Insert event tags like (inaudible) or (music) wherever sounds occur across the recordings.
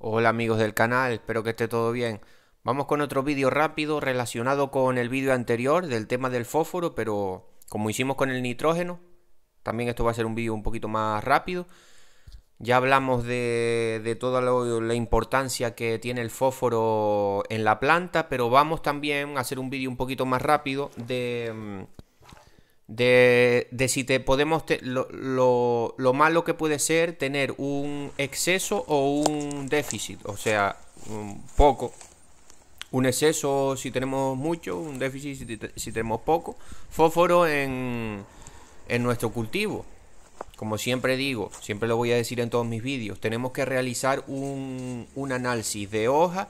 Hola amigos del canal, espero que esté todo bien. Vamos con otro vídeo rápido relacionado con el vídeo anterior del tema del fósforo, pero como hicimos con el nitrógeno, también esto va a ser un vídeo un poquito más rápido. Ya hablamos de, toda la importancia que tiene el fósforo en la planta, pero vamos también a hacer un vídeo un poquito más rápido de mm, de, de si te podemos lo, malo que puede ser tener un exceso o un déficit, o sea, un poco. Un exceso si tenemos mucho, un déficit si, si tenemos poco. Fósforo en, en nuestro cultivo. Como siempre digo, siempre lo voy a decir en todos mis vídeos, tenemos que realizar un, un análisis de hoja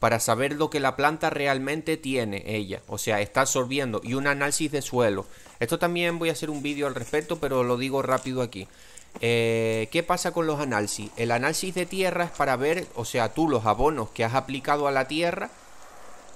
para saber lo que la planta realmente tiene ella, o sea, está absorbiendo y un análisis de suelo. Esto también voy a hacer un vídeo al respecto, pero lo digo rápido aquí. Eh, ¿Qué pasa con los análisis? El análisis de tierra es para ver, o sea, tú los abonos que has aplicado a la tierra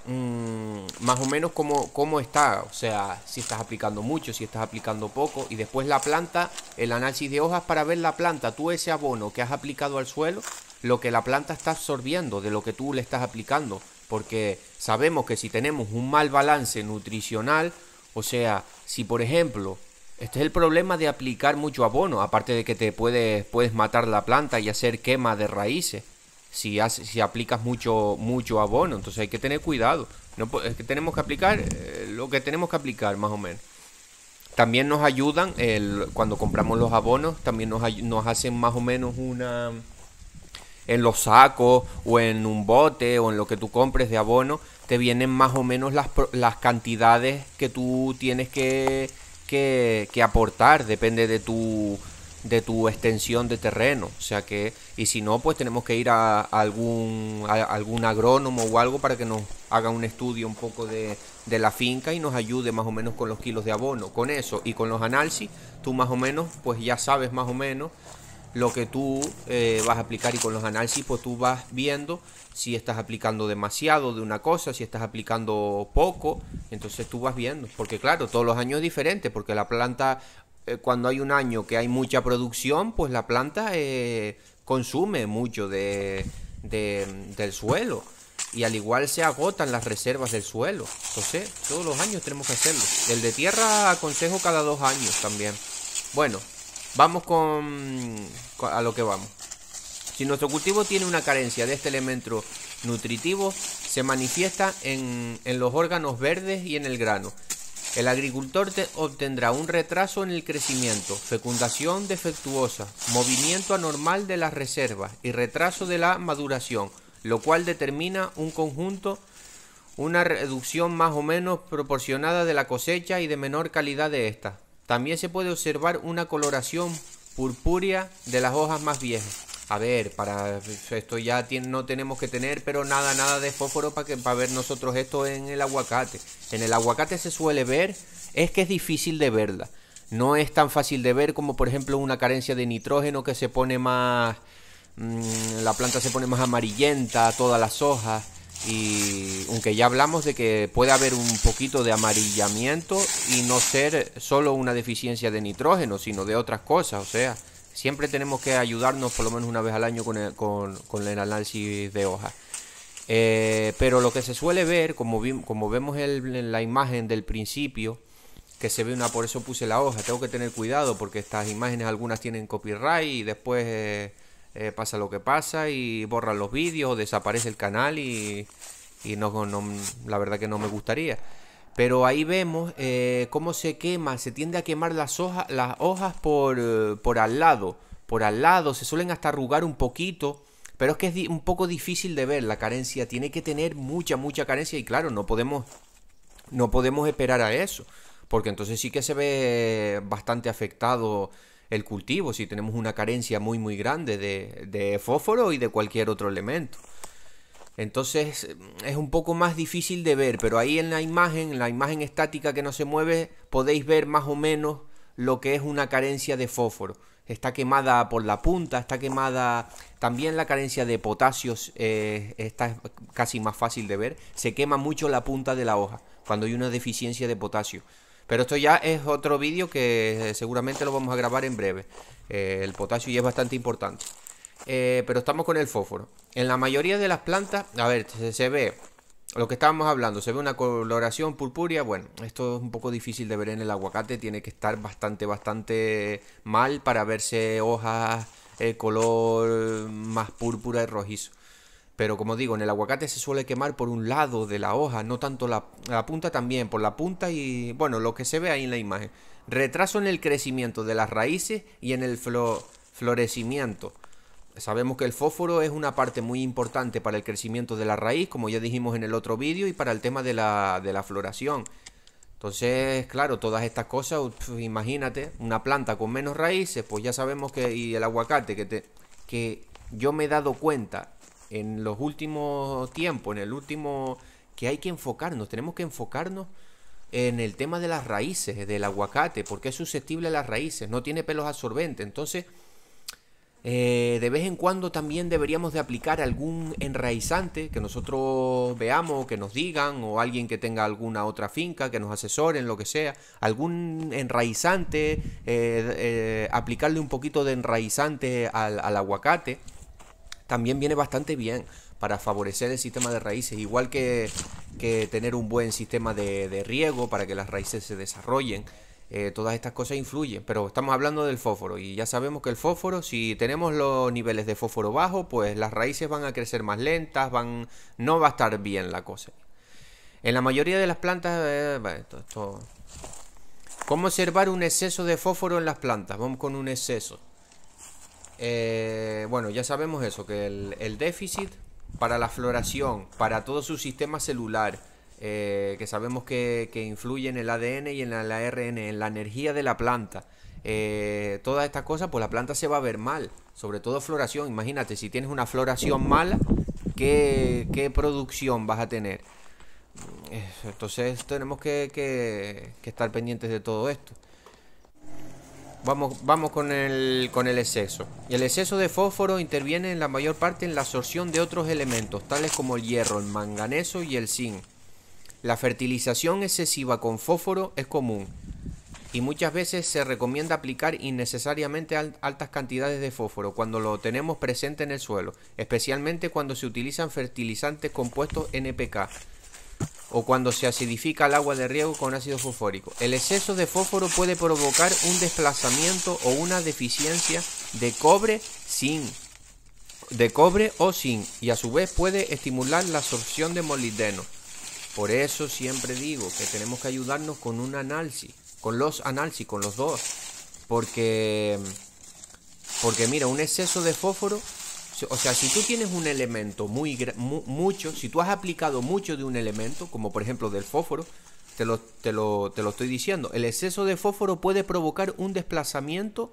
Mm, más o menos como cómo está, o sea, si estás aplicando mucho, si estás aplicando poco, y después la planta, el análisis de hojas para ver la planta, tú ese abono que has aplicado al suelo, lo que la planta está absorbiendo de lo que tú le estás aplicando, porque sabemos que si tenemos un mal balance nutricional, o sea, si por ejemplo este es el problema de aplicar mucho abono, aparte de que te puedes, puedes matar la planta y hacer quema de raíces si, aplicas mucho, mucho abono. Entonces hay que tener cuidado. No, es que tenemos que aplicar eh, lo que tenemos que aplicar, más o menos. También nos ayudan, cuando compramos los abonos, también nos, hacen más o menos una... En los sacos o en un bote o en lo que tú compres de abono, te vienen más o menos las, cantidades que tú tienes que, que aportar. Depende de tu, de tu extensión de terreno. O sea que, y si no, pues tenemos que ir a, algún, algún agrónomo o algo para que nos haga un estudio un poco de, de, la finca y nos ayude más o menos con los kilos de abono. Con eso y con los análisis, tú más o menos, pues ya sabes más o menos lo que tú eh, vas a aplicar y con los análisis, pues tú vas viendo si estás aplicando demasiado de una cosa, si estás aplicando poco, entonces tú vas viendo, porque claro, todos los años es diferente, porque la planta eh, cuando hay un año que hay mucha producción, pues la planta eh, consume mucho de, del suelo. Y al igual se agotan las reservas del suelo. Entonces, todos los años tenemos que hacerlo. El de tierra aconsejo cada dos años también. Bueno, vamos a lo que vamos. Si nuestro cultivo tiene una carencia de este elemento nutritivo, se manifiesta en los órganos verdes y en el grano. El agricultor obtendrá un retraso en el crecimiento, fecundación defectuosa, movimiento anormal de las reservas y retraso de la maduración, lo cual determina un conjunto, una reducción más o menos proporcionada de la cosecha y de menor calidad de ésta. También se puede observar una coloración purpúrea de las hojas más viejas a ver, para esto ya no tenemos que tener, pero nada, nada de fósforo para, que, para ver nosotros esto en el aguacate. En el aguacate se suele ver, es que es difícil de verla. No es tan fácil de ver como por ejemplo una carencia de nitrógeno que se pone más... Mm, la planta se pone más amarillenta, todas las hojas. Y aunque ya hablamos de que puede haber un poquito de amarillamiento y no ser solo una deficiencia de nitrógeno, sino de otras cosas, o sea siempre tenemos que ayudarnos por lo menos una vez al año con el, análisis de hoja eh, pero lo que se suele ver, como, como vemos en la imagen del principio, que se ve una, por eso puse la hoja, tengo que tener cuidado porque estas imágenes algunas tienen copyright y después eh, eh, pasa lo que pasa y borran los vídeos, desaparece el canal y, no, la verdad que no me gustaría. Pero ahí vemos eh, cómo se quema, se tiende a quemar las, hojas, las hojas eh, por, al lado, por al lado, se suelen hasta arrugar un poquito. Pero es que es un poco difícil de ver la carencia, tiene que tener mucha, mucha carencia y claro, no podemos, no podemos esperar a eso, porque entonces sí que se ve bastante afectado el cultivo si tenemos una carencia muy, muy grande de, de fósforo y de cualquier otro elemento. Entonces mm, es un poco más difícil de ver, pero ahí en la imagen, en la imagen estática que no se mueve, podéis ver más o menos lo que es una carencia de fósforo. Está quemada por la punta, está quemada también la carencia de potasio, eh, está casi más fácil de ver, se quema mucho la punta de la hoja cuando hay una deficiencia de potasio. Pero esto ya es otro vídeo que seguramente lo vamos a grabar en breve. Eh, el potasio ya es bastante importante. Eh, pero estamos con el fósforo. En la mayoría de las plantas, a ver, se, ve lo que estábamos hablando, se ve una coloración purpúrea. Bueno, esto es un poco difícil de ver en el aguacate, tiene que estar bastante, bastante mal para verse hojas eh, color más púrpura y rojizo. Pero como digo, en el aguacate se suele quemar por un lado de la hoja, no tanto la, punta también, por la punta y bueno, lo que se ve ahí en la imagen. Retraso en el crecimiento de las raíces y en el florecimiento. Sabemos que el fósforo es una parte muy importante para el crecimiento de la raíz, como ya dijimos en el otro vídeo, y para el tema de la, floración. Entonces, claro, todas estas cosas, imagínate, una planta con menos raíces, pues ya sabemos que, y el aguacate, que, te, que yo me he dado cuenta en los últimos tiempos, en el último, que hay que enfocarnos, tenemos que enfocarnos en el tema de las raíces, del aguacate, porque es susceptible a las raíces, no tiene pelos absorbentes, entonces eh, de vez en cuando también deberíamos de aplicar algún enraizante que nosotros veamos, que nos digan, o alguien que tenga alguna otra finca, que nos asesoren, lo que sea. Algún enraizante, eh, eh, aplicarle un poquito de enraizante al, aguacate, también viene bastante bien para favorecer el sistema de raíces, igual que, tener un buen sistema de riego para que las raíces se desarrollen. Eh, todas estas cosas influyen, pero estamos hablando del fósforo y ya sabemos que el fósforo, si tenemos los niveles de fósforo bajo, pues las raíces van a crecer más lentas, van, no va a estar bien la cosa. En la mayoría de las plantas, eh, ¿cómo observar un exceso de fósforo en las plantas? Vamos con un exceso. Eh, bueno, ya sabemos eso, que el déficit para la floración, para todo su sistema celular, eh, que sabemos que, influye en el ADN y en la ARN, en la energía de la planta. Eh, todas estas cosas, pues la planta se va a ver mal, sobre todo floración. Imagínate, si tienes una floración mala, ¿qué, producción vas a tener? Eh, entonces tenemos que, estar pendientes de todo esto. Vamos, vamos con, con el exceso. El exceso de fósforo interviene en la mayor parte en la absorción de otros elementos, tales como el hierro, el manganeso y el zinc. La fertilización excesiva con fósforo es común y muchas veces se recomienda aplicar innecesariamente altas cantidades de fósforo cuando lo tenemos presente en el suelo, especialmente cuando se utilizan fertilizantes compuestos NPK o cuando se acidifica el agua de riego con ácido fosfórico. El exceso de fósforo puede provocar un desplazamiento o una deficiencia de cobre sin de cobre o sin y a su vez puede estimular la absorción de molibdeno por eso siempre digo que tenemos que ayudarnos con un análisis, con los análisis, con los dos. Porque, porque mira, un exceso de fósforo, o sea, si tú tienes un elemento muy, mucho, si tú has aplicado mucho de un elemento, como por ejemplo del fósforo, te lo, te lo, te lo estoy diciendo, el exceso de fósforo puede provocar un desplazamiento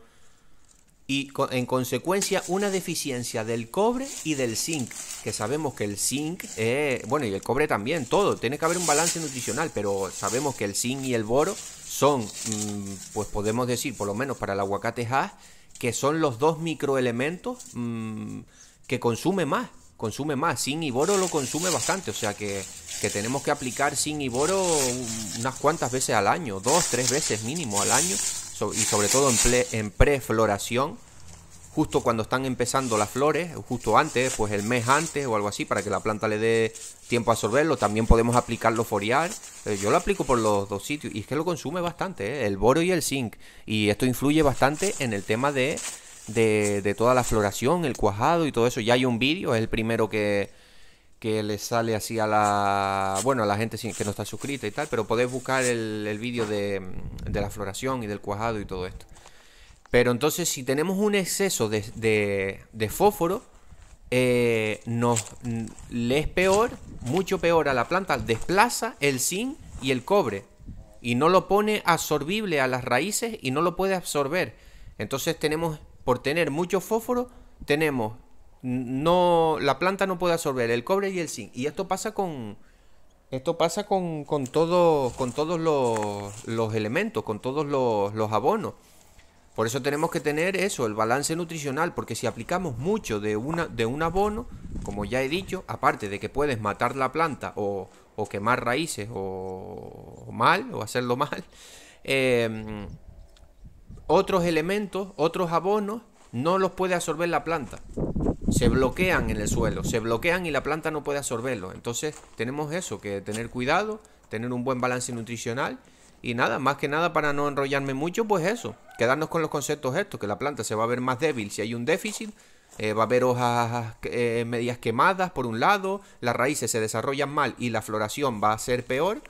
y en consecuencia una deficiencia del cobre y del zinc, que sabemos que el zinc, eh, bueno, y el cobre también, todo, tiene que haber un balance nutricional, pero sabemos que el zinc y el boro son, mm, pues podemos decir, por lo menos para el aguacate hash, que son los dos microelementos mm, que consume más, consume más, zinc y boro lo consume bastante, o sea que, que tenemos que aplicar zinc y boro unas cuantas veces al año, dos, tres veces mínimo al año, y sobre todo en, pre-floración, prefloración, justo cuando están empezando las flores, justo antes, pues el mes antes o algo así, para que la planta le dé tiempo a absorberlo. También podemos aplicarlo foliar. Eh, yo lo aplico por los dos sitios y es que lo consume bastante, eh, el boro y el zinc. Y esto influye bastante en el tema de, de toda la floración, el cuajado y todo eso. Ya hay un vídeo, es el primero que, que le sale así a la. Bueno, a la gente que no está suscrita y tal, pero podéis buscar el, vídeo de, la floración y del cuajado y todo esto. Pero entonces, si tenemos un exceso de, de, fósforo, eh, nos, le es peor, mucho peor a la planta, desplaza el zinc y el cobre y no lo pone absorbible a las raíces y no lo puede absorber. Entonces, tenemos, por tener mucho fósforo, tenemos no, la planta no puede absorber el cobre y el zinc. Y esto pasa con, esto pasa con, con todos los, elementos, con todos los, abonos. Por eso tenemos que tener eso, el balance nutricional, porque si aplicamos mucho de, una, de un abono, como ya he dicho, aparte de que puedes matar la planta o, o quemar raíces o, mal, o hacerlo mal, (laughs) em, otros elementos, otros abonos, no los puede absorber la planta se bloquean en el suelo, se bloquean y la planta no puede absorberlo. Entonces tenemos eso, que tener cuidado, tener un buen balance nutricional y nada, más que nada para no enrollarme mucho, pues eso, quedarnos con los conceptos estos, que la planta se va a ver más débil si hay un déficit, eh, va a haber hojas eh, medias quemadas por un lado, las raíces se desarrollan mal y la floración va a ser peor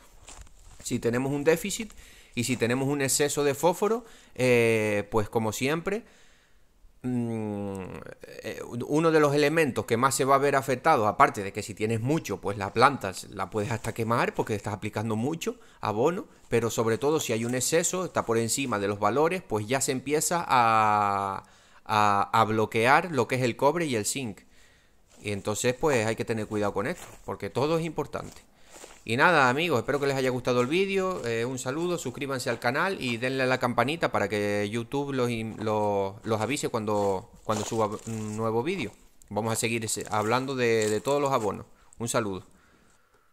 si tenemos un déficit y si tenemos un exceso de fósforo, eh, pues como siempre, Mm, eh, uno de los elementos que más se va a ver afectado, aparte de que si tienes mucho, pues la planta la puedes hasta quemar porque estás aplicando mucho abono, pero sobre todo si hay un exceso, está por encima de los valores, pues ya se empieza a, a, a bloquear lo que es el cobre y el zinc. Y entonces pues hay que tener cuidado con esto, porque todo es importante. Y nada amigos, espero que les haya gustado el vídeo, eh, un saludo, suscríbanse al canal y denle a la campanita para que YouTube los, avise cuando, cuando suba un nuevo vídeo. Vamos a seguir hablando de todos los abonos. Un saludo.